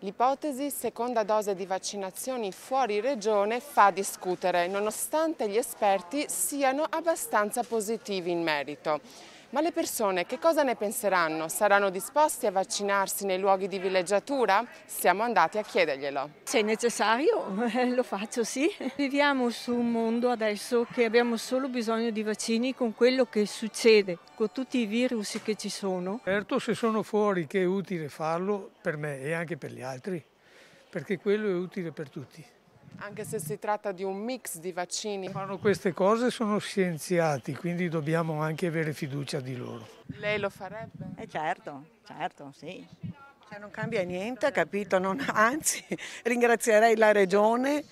L'ipotesi seconda dose di vaccinazioni fuori regione fa discutere, nonostante gli esperti siano abbastanza positivi in merito. Ma le persone che cosa ne penseranno? Saranno disposti a vaccinarsi nei luoghi di villeggiatura? Siamo andati a chiederglielo. Se è necessario lo faccio, sì. Viviamo su un mondo adesso che abbiamo solo bisogno di vaccini con quello che succede, con tutti i virus che ci sono. Certo, se sono fuori che è utile farlo per me e anche per gli altri, perché quello è utile per tutti. Anche se si tratta di un mix di vaccini. Fanno queste cose sono scienziati, quindi dobbiamo anche avere fiducia di loro. Lei lo farebbe? Eh certo, certo, sì. Cioè non cambia niente, capito? Non, anzi, ringrazierei la regione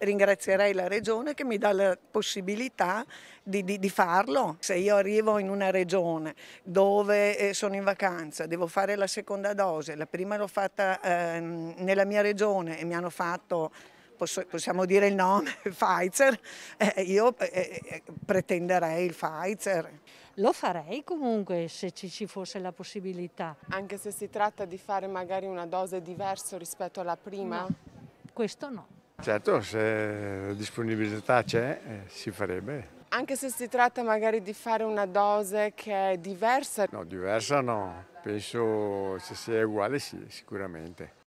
ringrazierei la regione che mi dà la possibilità di, di, di, farlo. Se io arrivo in una regione dove eh, sono in vacanza, devo fare la seconda dose, la prima l'ho fatta eh, nella mia regione e mi hanno fatto posso, possiamo dire il nome, Pfizer, eh, io eh, eh, pretenderei il Pfizer. Lo farei comunque se ci, ci fosse la possibilità. Anche se si tratta di fare magari una dose diversa rispetto alla prima? No, questo no. Certo, se disponibilità c'è, eh, si farebbe. Anche se si tratta magari di fare una dose che è diversa? No, diversa no. Penso se sia uguale sì, sicuramente.